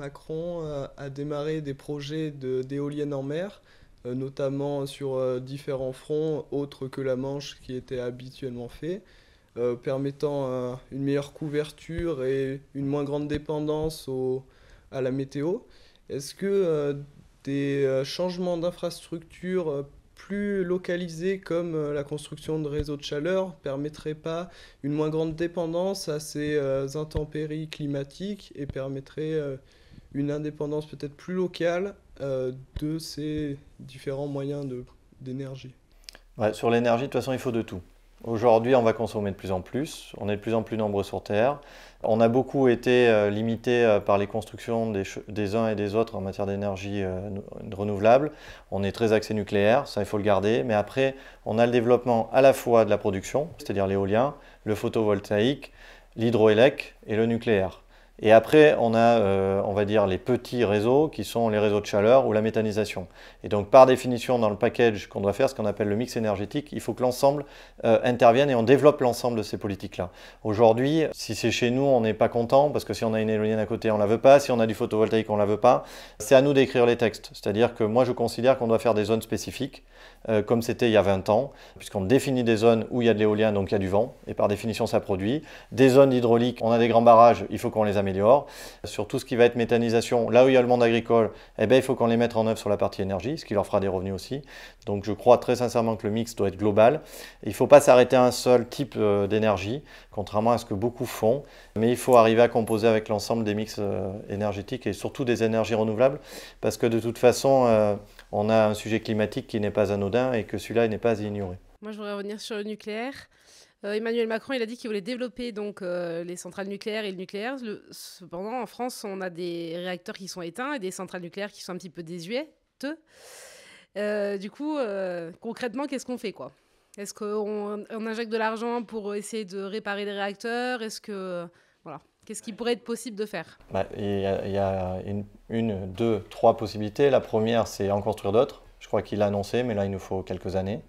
Macron euh, a démarré des projets d'éoliennes en mer, euh, notamment sur euh, différents fronts autres que la Manche qui était habituellement fait, permettant une meilleure couverture et une moins grande dépendance au, à la météo. Est-ce que des changements d'infrastructures plus localisés comme la construction de réseaux de chaleur permettraient pas une moins grande dépendance à ces intempéries climatiques et permettraient une indépendance peut-être plus locale euh, de ces différents moyens d'énergie. sur l'énergie, de toute façon, il faut de tout. Aujourd'hui, on va consommer de plus en plus, on est de plus en plus nombreux sur Terre. On a beaucoup été euh, limités limité euh, par les constructions des, uns et des autres en matière d'énergie renouvelable. On est très axé nucléaire, ça il faut le garder. Mais après, on a le développement à la fois de la production, c'est-à-dire l'éolien, le photovoltaïque, l'hydroélec et le nucléaire. Et après, on a, euh, on va dire, les petits réseaux qui sont les réseaux de chaleur ou la méthanisation. Et donc, par définition, dans le package qu'on doit faire, ce qu'on appelle le mix énergétique, il faut que l'ensemble euh, intervienne et on développe l'ensemble de ces politiques-là. Aujourd'hui, si c'est chez nous, on n'est pas content parce que si on a une éolienne à côté, on la veut pas. Si on a du photovoltaïque, on la veut pas. C'est à nous d'écrire les textes. C'est-à-dire que moi, je considère qu'on doit faire des zones spécifiques, euh, comme c'était il y a 20 ans, puisqu'on définit des zones où il y a de l'éolien, donc il y a du vent, et par définition, ça produit. Des zones hydrauliques, on a des grands barrages, il faut qu'on les améliore sur tout ce qui va être méthanisation, là où il y a le monde agricole, eh bien, il faut qu'on les mette en œuvre sur la partie énergie, ce qui leur fera des revenus aussi. Donc je crois très sincèrement que le mix doit être global. Il ne faut pas s'arrêter à un seul type euh, d'énergie, contrairement à ce que beaucoup font, mais il faut arriver à composer avec l'ensemble des mix euh, énergétiques et surtout des énergies renouvelables, parce que de toute façon, euh, on a un sujet climatique qui n'est pas anodin et que celui-là n'est pas à ignorer. Moi, je voudrais revenir sur le nucléaire. Euh, Emmanuel Macron, il a dit qu'il voulait développer donc euh, les centrales nucléaires et le nucléaire. cependant, en France, on a des réacteurs qui sont éteints et des centrales nucléaires qui sont un petit peu désuètes. Euh, du coup, concrètement, qu'est-ce qu'on fait quoi Est-ce qu'on injecte de l'argent pour essayer de réparer les réacteurs Est-ce que voilà, qu'est-ce qui pourrait être possible de faire bah, Il y a, une, une, deux, trois possibilités. La première, c'est en construire d'autres. Je crois qu'il l'a annoncé, mais là, il nous faut quelques années.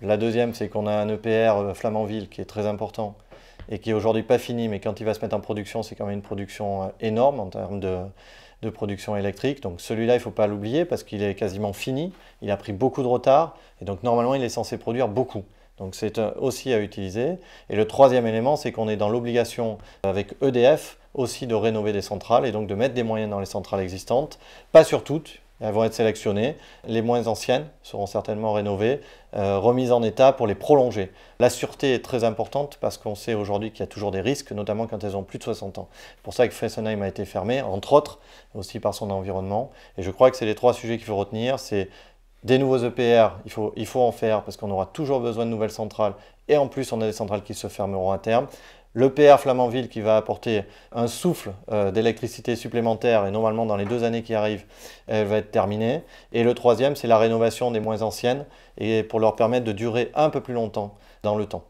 La deuxième, c'est qu'on a un EPR euh, Flamanville qui est très important et qui est aujourd'hui pas fini, mais quand il va se mettre en production, c'est quand même une production euh, énorme en termes de, de production électrique. Donc celui-là, il ne faut pas l'oublier parce qu'il est quasiment fini, il a pris beaucoup de retard, et donc normalement, il est censé produire beaucoup. Donc c'est euh, aussi à utiliser. Et le troisième élément, c'est qu'on est dans l'obligation avec EDF aussi de rénover des centrales et donc de mettre des moyens dans les centrales existantes, pas sur toutes, elles vont être sélectionnées. Les moins anciennes seront certainement rénovées, euh, remises en état pour les prolonger. La sûreté est très importante parce qu'on sait aujourd'hui qu'il y a toujours des risques, notamment quand elles ont plus de 60 ans. C'est pour ça que Fessenheim a été fermé, entre autres, aussi par son environnement. Et je crois que c'est les trois sujets qu'il faut retenir. C'est des nouveaux EPR, il il faut en faire parce qu'on aura toujours besoin de nouvelles centrales. Et en plus, on a des centrales qui se fermeront à terme. Le PR Flamanville qui va apporter un souffle euh, d'électricité supplémentaire et normalement dans les deux années qui arrivent, elle va être terminée. Et le troisième, c'est la rénovation des moins anciennes et pour leur permettre de durer un peu plus longtemps dans le temps.